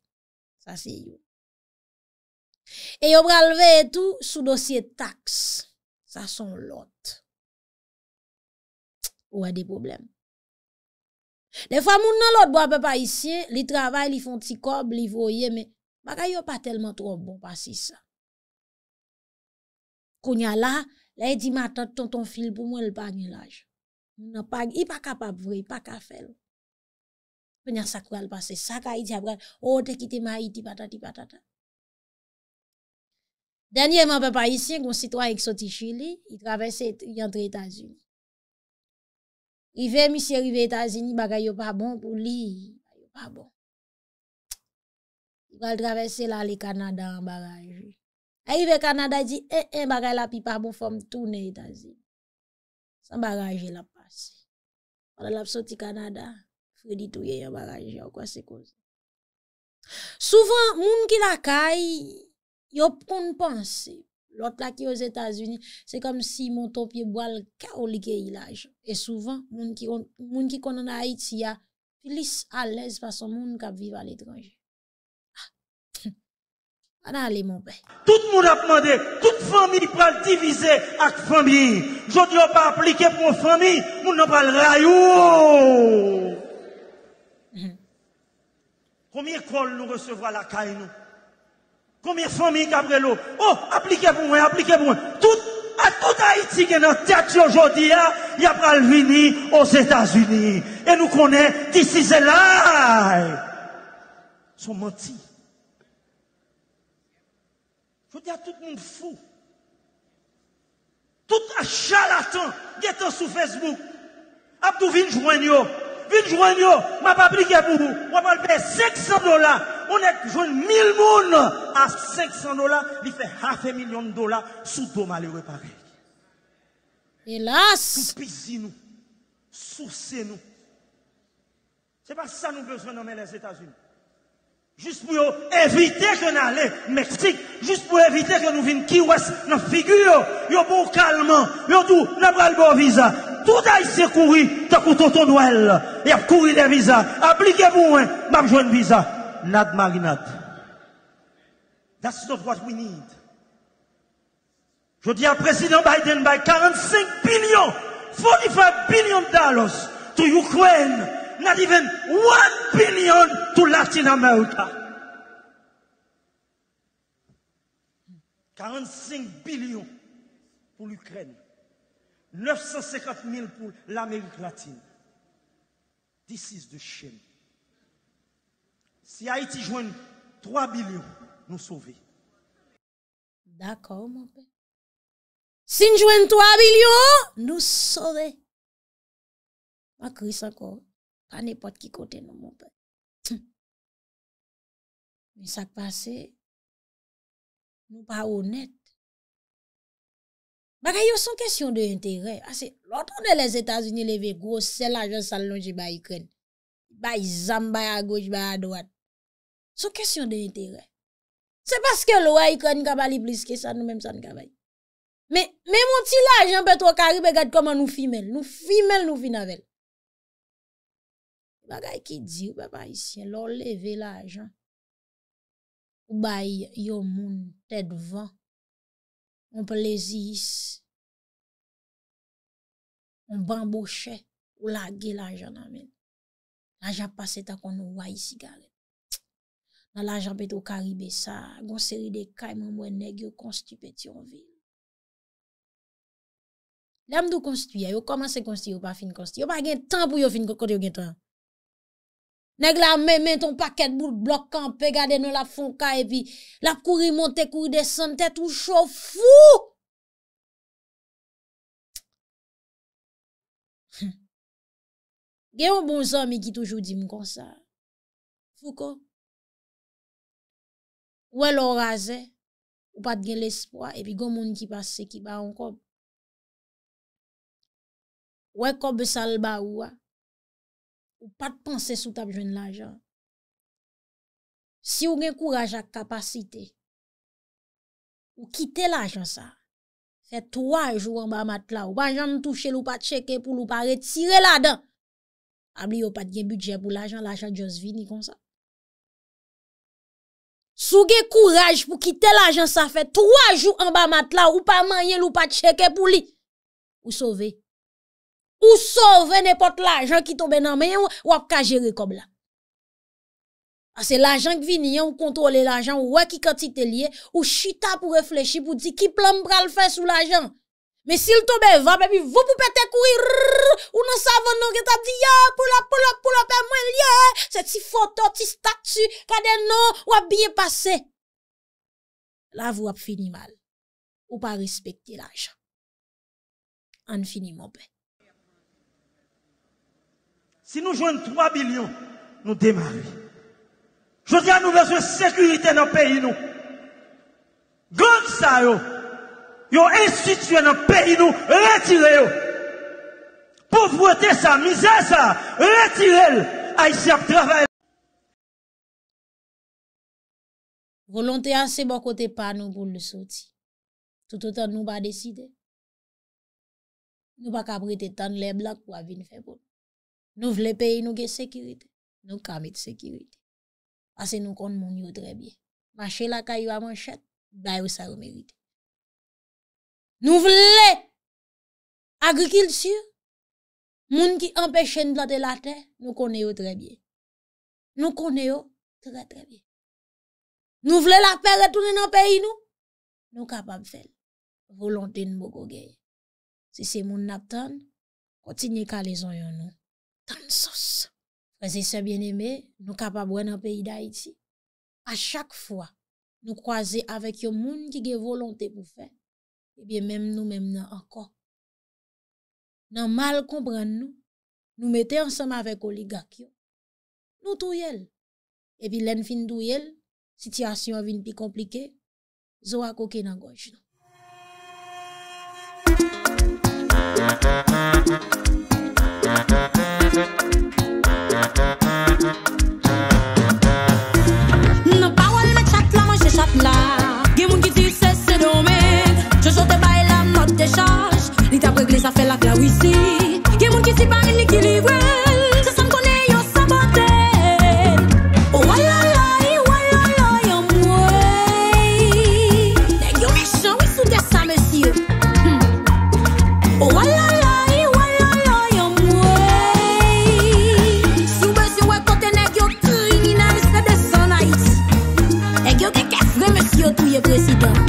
Sa se yo. E yo prale ve etou sou dosye taks. ça son lot. Ou a des problèmes? Des fois, moun nan lot bo ici ils isye, li travay, li fon ti kob, li voye, mais bagay yo pa tellement trop bon passer. ça là, la, la e di tante ton ton fil pour moi le l'âge. pas Nan pag, Il pa kapab vwe, pas pa ka fel. di oh, te kite ma iti patati patata. Denye mwen pe pa yisi, kon sitwa yon ki soti chili, yon travese yon tre etazi. Rive misye rive etazi, ni bagay yo pa bon pou li, yo pa bon. Yon kal travese la le Kanada, an bagaje. A rive Kanada, di, e, e, bagay la pi pa bon, fom toune etazi. San bagaje la pas. Wala la soti Kanada, fwede touye yon bagaje, yon kwa se konzi. Souvan, moun ki la kayi, Yo proun panse, lot la ki yo Etats-Unis, se kom si moun topye boal ka ou like ilaj. E souvan, moun ki konon a iti ya, ilis alez fason moun kap viva l'étranger. Ah. Anan li moun pe. Tout moun ap mande, tout fami pral divize ak fami. Jodi yo pa aplike pou fami, moun nan pral rayou. Komye mm-hmm. kol nou resevwa la kay nou? komye fami kabrelo, oh, aplike pou mwen, aplike pou mwen, tout, a tout Haiti gen nan teati ojodi a, y apral vini os Etats-Unis, e nou konen, this is a lie, son manti, jodi a tout moun fou, tout a chalatan, geto sou Facebook, apdou vin jwen yo, vin jwen yo, map aplike pou mwen, wapalbe, seksan dola, on est joué 1000 personnes à 500 dollars, il fait half a million de dollars sous dos malheureux pareils. Hélas! Sous nous, sourcez nous. C'est pas ça nous besoin dans les États-Unis. Juste pour éviter que nous au Mexique, juste pour éviter que nous venions qui ouest dans la figure, yo pour calmement, yo tout, nous pas le bon visa. Tout couru, tu as au ton Noël, y a couru des visas, appliquez-vous, hein, m'a besoin de visa. nad marinat. That's not what we need. Jodi a president Biden by 45 billion, 45 billion dollars to Ukraine, not even 1 billion to Latin America. 45 billion pou l'Ukraine. 950 mil pou l'Amerik latine. This is the shame. Si Haiti jwen 3 bilyon, nou sove. D'akor, moun pe. Si jwen 3 bilyon, nou sove. Ma kris anko, pa nepot ki kote nou moun pe. Moun sak pase, moun pa honet. Maka yo son kesyon de entere. Ase, loton de les Etats-Unis leve, gwo sel ajen salonji ba yikwen. Ba yizan ba ya goj, ba ya doat. So kesyon de entere. Se paske l waye kwen n kaba li bliske sa nou menm sa n kaba li. Me moun ti la ajan petro kari be gade koman nou fi mel. Nou fi mel nou fi navel. La gaye ki di ou be ba isye. L ou leve la ajan. Ou bay yo moun te dvan. Ou plezis. Ou bamboshe. Ou lage la ajan nan men. La ajan pase ta kon nou waye si gane. Nan la janbet ou karibe sa, gonseri de kay moun mwen neg yo konsti peti yon vi. Dam do konsti ya, yo komanse konsti, yo pa fin konsti, yo pa gen tan pou yo fin konti yo gen tan. Neg la men men ton paket bou blokan, pe gade nou la fon kay vi, la kouri monte, kouri desante, te tou chou fou! Gen yon bon zon mi ki toujou di moun konsa. Fou kon? Ouè lor aze, ou pat gen l'espoi, epi gomoun ki pase ki ba an kob. Ouè kob salba ouwa, ou pat panse sou tab jwen l'ajan. Si ou gen kou rajak kapasite, ou kite l'ajan sa, se towa jou an ba matla, ou pa jan touche loupa cheke pou loupa retire la dan. Amli ou pat gen budje pou l'ajan, l'ajan just vini kon sa. Souge kouraj pou kite l ajan sa fe, 3 jou an ba matla ou pa manyel ou pa tcheke pou li. Ou sove. Ou sove nepot l ajan ki tobe nan men, ou ap ka jere kob la. Ase l ajan k vini, ou kontrole l ajan, ou wak i kati te liye, ou chita pou reflechi pou di, ki plam pral fe sou l ajan. Men non, non, si l tobe va, men mi vou pou pete koui rrrr, ou nan savon nou geta diya, pou la pou la pou la pe mwen lye, se ti fote, ti statue, kade nou, wap biye pase. La vou wap fini mal, ou pa respekte l ajan. An fini moun pe. Si nou jwenn 3 bilion, nou demari. Jwenn nou vese sekurite nan peyi nou. Gon sa yo! Yo instituyen an peyi nou retire yo. Pouvwete sa, mizasa, retirel. Ay si ap travay. Volonte an bon sebo kote pa nou goun le soti. Tout an nou ba deside. Nou ba kabrite tan le blak wavine febo. Nou vle peyi nou gen sekirit. Nou kamit sekirit. Ase nou kont moun yo trebi. Mache la kayo a manchet, bayou sa ou merite. Nous voulons agriculture. gens qui empêchent de planter la terre, nous connaissons très bien. Nous connaissons très très bien. Nous voulons la paix retourner dans le pays, nous. Nous capables de faire. Volonté de beaucoup Si c'est mon aptan, continuez à les yon nous. Tant sauce. Frères et sœurs bien-aimés, nous capables de dans le pays d'Haïti. À chaque fois, nous croisons avec les monde qui la volonté pour faire. Ebyen eh menm nou menm nan ankon. Nan mal kompren nou, nou mette ansama vek oligak yo. Nou tou yel. Ebyen len fin dou yel, sityasyon vin pi komplike, zo akoke nan goj nan. A fe la klawise Yen moun ki sipa enikili wèl Se san kone yo sabote Oh wala la yi wala la yon mwè Nè gyo mè chan wè sou de sa mè sye Oh wala la yi wala la yon mwè Si yon mwè sye wè kote nè gyo kri Minan se de san a yi Nè gyo keke fwe mè sye Tou ye presidè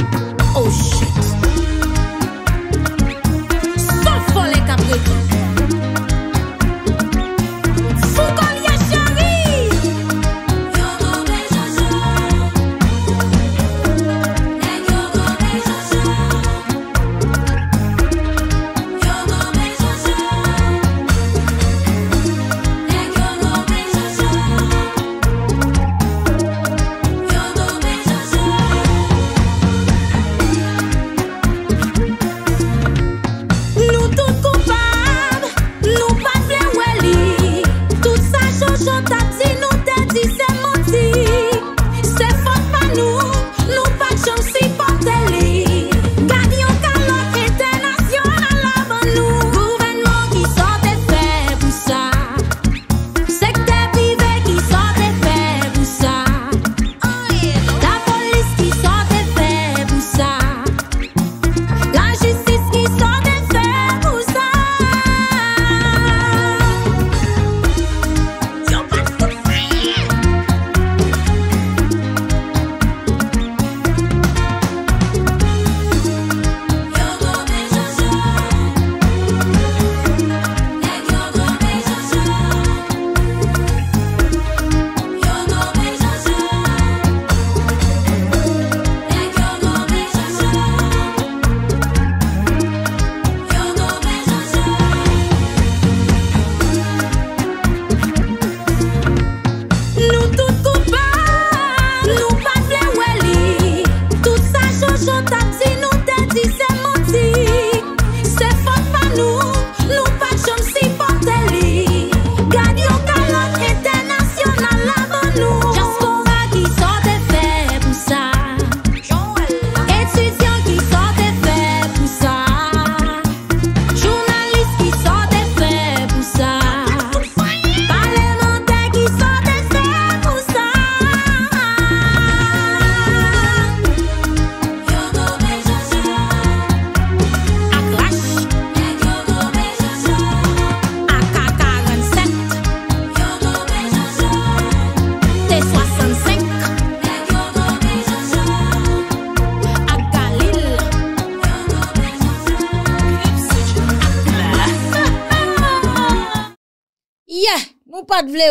Sak vle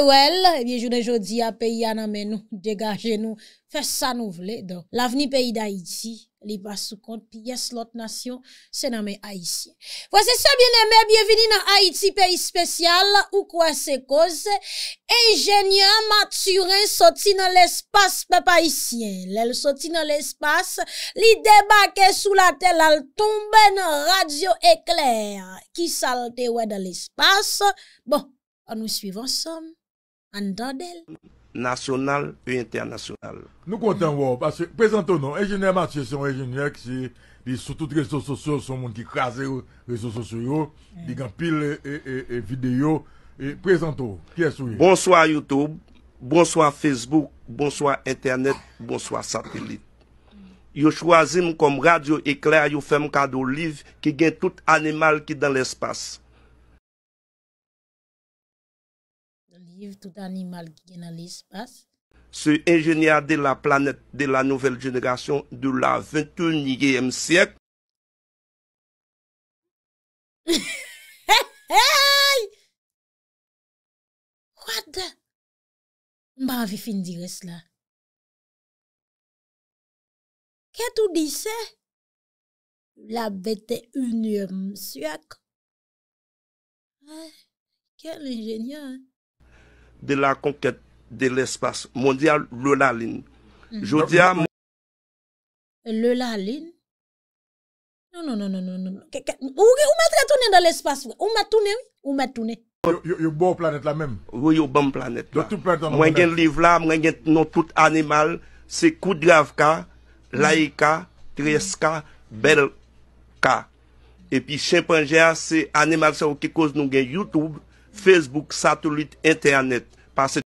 eh bien, je ne jodi a peyi ananmen nou, dégage nous, fais sa nous vle. donc. l'aveni pays d'Haïti, li passe sous compte pi yes l'autre nation se nanmen Haïtien. ça bien aimé, bienvenue dans Haïti pays spécial. ou quoi se cause ingénieur maturin sorti dans l'espace peuple Haïtien. Lèl soti nan l'espace, li debake sous la terre, elle tombe nan radio éclair. Qui salte ouais de l'espace. bon, An nou suivonsom, an dodel. Nasyonal e internasyonal. Nou konten wò, prezento nou. Ejeney matisyon, ejeney, ki sou tout resososyo, son moun ki kaze resososyo, di gan pil e video. Prezento, kye sou? Bonsoy Youtube, bonsoy Facebook, bonsoy Internet, bonsoy satelit. Yo chwazi mou kom radio ekler, yo fèm kado liv, ki gen tout animal ki dan l'espace. tout animal ki genan l'espace. Se ingenier de la planète de la nouvel jeneraçon de la 21e siècle. Kwa de? Mba avifin dire sla. Kè tou dise? La 21e siècle. Kè l'ingenier. De la konket de l'espace. Mhm. Mon diya Lola Lin. Je diya... Lola Lin? Non, non, non, non, non. non. Ou ma toune dan l'espace? Ou ma toune? Ou ma toune? Yow bon planet la men? Yow bon planet la. Yow tout planet la men? Mwen gen liv la, mwen gen nou tout animal. Se koudlav ka, mhm. lai ka, tres ka, bel ka. E pi chenpanje a, se animal sa ou ke koz nou gen YouTube... Facebook, Satellite, Internet Pase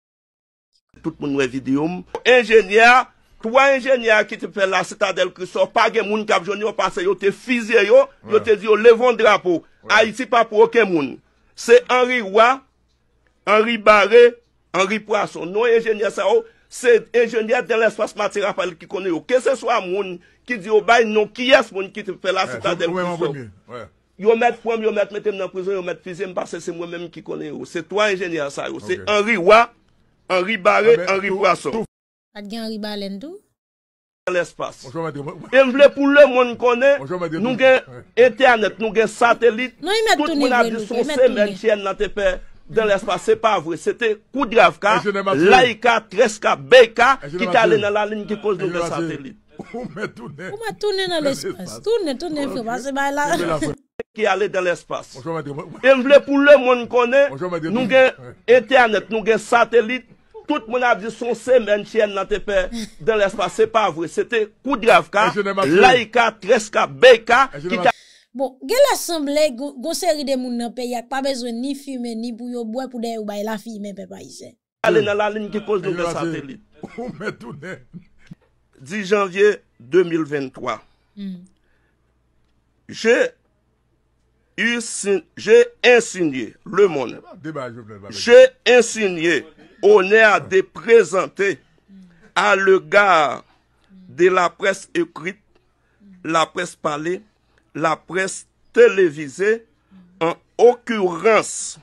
tout moun we videoum Engenier Tou an engenier ki te pel la citadel Christophe Page moun kap jouni ou pase yo te fizye yo Yo te di yo levon drapo A ah, iti pa pou ok moun Se Henri Roy Henri Barre, Henri Poisson Non engenier sa ou oh, Se engenier del espace materapalik ki kone yo Ke se swa moun ki di yo oh, bay Non ki yas moun ki te pel la citadel Christophe Ou Yo met poum, yo met metem nan prezon, yo met fizyem, pase se mwen menm ki konen yo. Se to anjeni an sa yo. Se anri wa, anri bare, anri praso. A di anri balen do?... l'espace. En vle pou lè moun konen, nou gen internet, nou gen satelit, tout moun an disonse men chen nan tepe den l'espace. Se pa vre, se te koudrav ka, laika, treska, beika, ki talen nan la lin ki konj nou gen satelit. Ou me toune nan l'espace? Koune, toune, fwe, vase bay la. Ki ale den l espas. En vle pou le moun kone, nou gen internet, nou gen satelit, tout moun avy son semen chen nan tepe den l espas. Se pa vre, se te koudrav ka, laika, treska, beika. Bon, gen l assemble, gose ride moun nan pe, yak pa bezwen ni fume, ni bouyo, bouye pou den ou bay la fi men pe pa ise. Ale nan la lin ki konj nou gen satelit. Di janvye 2023. Je J'ai insinye le monè. J'ai insinye onè a de prezente a le gare de la presse ekrite, la presse pale, la presse televize, en occurrence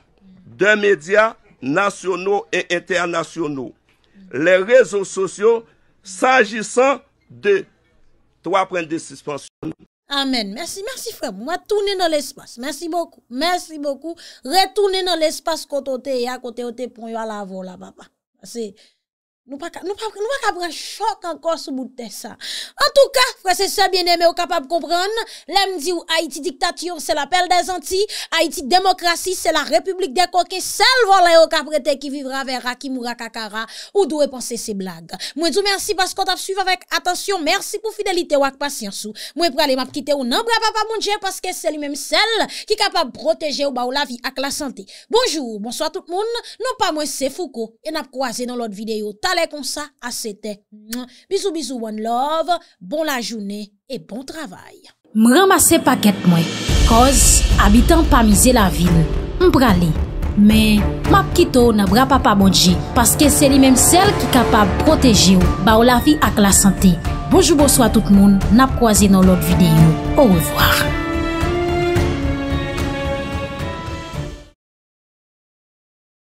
de médias nationaux et internationaux, les réseaux sociaux s'agissant de... Toi pren de suspension... Amen. Merci, merci frère. Moi, tourner dans l'espace. Merci beaucoup. Merci beaucoup. Retourner dans l'espace côté à côté au pour à la là, papa. C'est Nou pa kapre chok ankon sou bout de sa En tou ka, fwese se bieneme ou kapap kompran Lem di ou Haiti diktatiyon se la pel de zanti Haiti demokrasi se la republik de koke Sel volen ou kaprete ki vivra ve Rakimura Kakara Ou do e panse se blag Mwen djou mersi paskot ap suiv avèk Atansyon mersi pou fidelite wak pasyansou Mwen prale map kite ou nan Mwen kapap ap mounje paske se li menm sel Ki kapap proteje ou ba ou la vi ak la sante Bonjou, monswa tout moun Nou pa mwen se foko E nap kwaze nan lot videyo tal Lè kon sa, asete. Bizou, bizou, one love. Bon la jounè, e bon travay. M ramase paket mwen, koz, abitan pa mize la vil, m prali. Men, map kito, nan bra pa pa bodji, paske se li menm sel ki kapab proteji ou, ba ou la vi ak la sante. Bojou, bojou a tout moun, nap kwa zi nan lot videyo. Ou ou zwa.